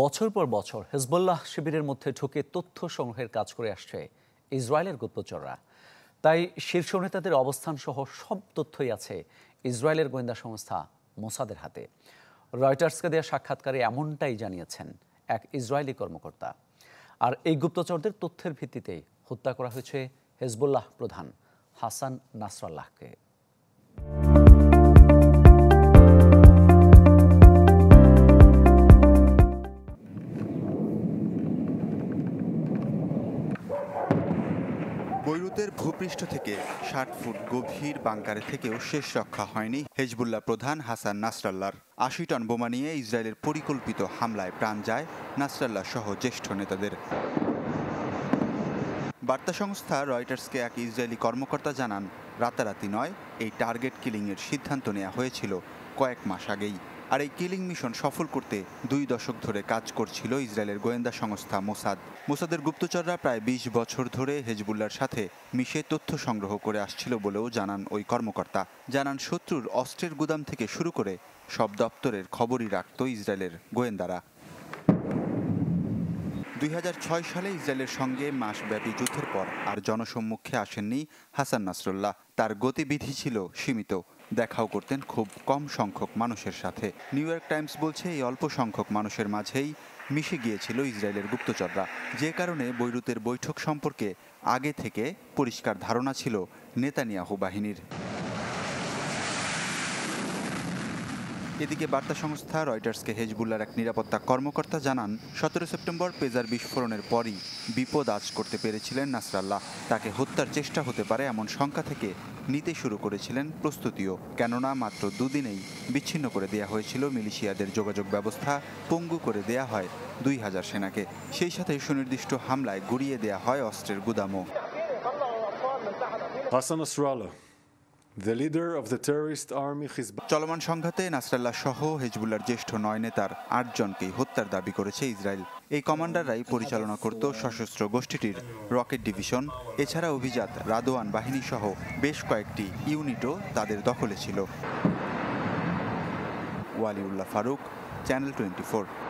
বছর পর বছর হেজবল্লাহ শিবিরের মধ্যে ঢুকে তথ্য সংগ্রহের কাজ করে আসছে ইসরায়েলের গুপ্তচররা তাই শীর্ষ নেতাদের অবস্থান সহ সব তথ্যই আছে ইসরায়েলের গোয়েন্দা সংস্থা মোসাদের হাতে রয়টার্সকে দেওয়া সাক্ষাৎকারে এমনটাই জানিয়েছেন এক ইসরায়েলি কর্মকর্তা আর এই গুপ্তচরদের তথ্যের ভিত্তিতেই হত্যা করা হয়েছে হেজবুল্লাহ প্রধান হাসান নাসরাল্লাহকে বৈরুতের ভূপৃষ্ঠ থেকে ষাট ফুট গভীর বাংকারে থেকেও শেষ রক্ষা হয়নি হেজবুল্লাহ প্রধান হাসান নাসরাল্লার আশি টন বোমা নিয়ে ইসরায়েলের পরিকল্পিত হামলায় প্রাণ যায় নাসরাল্লাহ সহ জ্যেষ্ঠ নেতাদের বার্তা সংস্থা রয়টার্সকে এক ইসরায়েলি কর্মকর্তা জানান রাতারাতি নয় এই টার্গেট কিলিংয়ের সিদ্ধান্ত নেওয়া হয়েছিল কয়েক মাস আগেই আর এই কিলিং মিশন সফল করতে দুই দশক ধরে কাজ করছিল ইসরায়েলের গোয়েন্দা সংস্থা মোসাদ মোসাদের গুপ্তচররা প্রায় ২০ বছর ধরে হেজবুল্লার সাথে মিশে তথ্য সংগ্রহ করে আসছিল বলেও জানান ওই কর্মকর্তা জানান শত্রুর অস্ত্রের গুদাম থেকে শুরু করে সব দপ্তরের খবরই রাখত ইসরায়েলের গোয়েন্দারা দুই ছয় সালে ইসরায়েলের সঙ্গে মাসব্যাপী যুদ্ধের পর আর জনসম্মুখে আসেননি হাসান নাসরুল্লাহ তার গতিবিধি ছিল সীমিত দেখাও করতেন খুব কম সংখ্যক মানুষের সাথে নিউ ইয়র্ক টাইমস বলছে এই অল্প সংখ্যক মানুষের মাঝেই মিশে গিয়েছিল ইসরায়েলের গুপ্তচররা যে কারণে বৈরুতের বৈঠক সম্পর্কে আগে থেকে পরিষ্কার ধারণা ছিল নেতানিয়াহু বাহিনীর এদিকে বার্তা সংস্থা রয়টার্সকে হেজবুল্লার এক নিরাপত্তা কর্মকর্তা জানান সতেরো সেপ্টেম্বর পেজার বিস্ফোরণের পরই বিপদ আজ করতে পেরেছিলেন নাসরাল্লাহ তাকে হত্যার চেষ্টা হতে পারে এমন শঙ্কা থেকে নিতে শুরু করেছিলেন প্রস্তুতিও কেননা মাত্র দুদিনেই বিচ্ছিন্ন করে দেয়া হয়েছিল মিলিশিয়াদের যোগাযোগ ব্যবস্থা পঙ্গু করে দেয়া হয় দুই হাজার সেনাকে সেই সাথে সুনির্দিষ্ট হামলায় গুড়িয়ে দেয়া হয় অস্ত্রের গুদামও হাসান চলমান সংঘাতে নাসরাল্লাহ সহ হেজবুল্লার জ্যেষ্ঠ নয় নেতার আটজনকেই হত্যার দাবি করেছে ইসরায়েল এই কমান্ডাররাই পরিচালনা করত সশস্ত্র গোষ্ঠীটির রকেট ডিভিশন এছাড়া অভিজাত রাদোয়ান বাহিনী সহ বেশ কয়েকটি ইউনিটও তাদের দখলে ছিল ওয়ালিউল্লাহ ফারুক চ্যানেল টোয়েন্টি